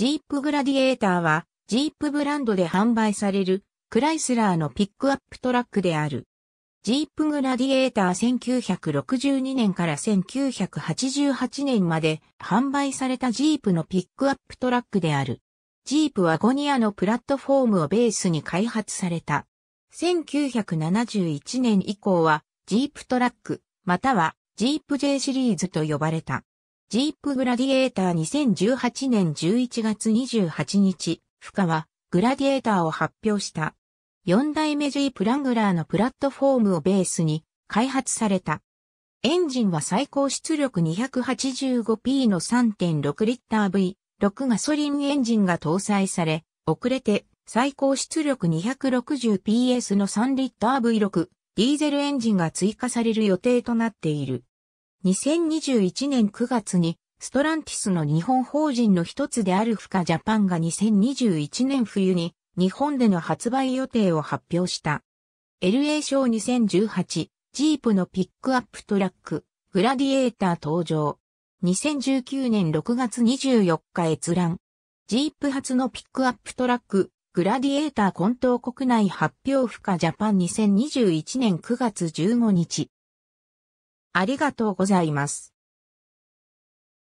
ジープグラディエーターは、ジープブランドで販売される、クライスラーのピックアップトラックである。ジープグラディエーター1962年から1988年まで販売されたジープのピックアップトラックである。ジープはゴニアのプラットフォームをベースに開発された。1971年以降は、ジープトラック、またはジープ J シリーズと呼ばれた。ジープグラディエーター2018年11月28日、深はグラディエーターを発表した。4代目 G プラングラーのプラットフォームをベースに開発された。エンジンは最高出力 285p の3.6リッター V6 ガソリンエンジンが搭載され、遅れて最高出力 260PS の3リッター V6 ディーゼルエンジンが追加される予定となっている。2021年9月にストランティスの日本法人の一つであるフカジャパンが2021年冬に日本での発売予定を発表した。LA 賞2018ジープのピックアップトラックグラディエーター登場。2019年6月24日閲覧。ジープ初のピックアップトラックグラディエーター混沌国内発表フカジャパン2021年9月15日。ありがとうございます。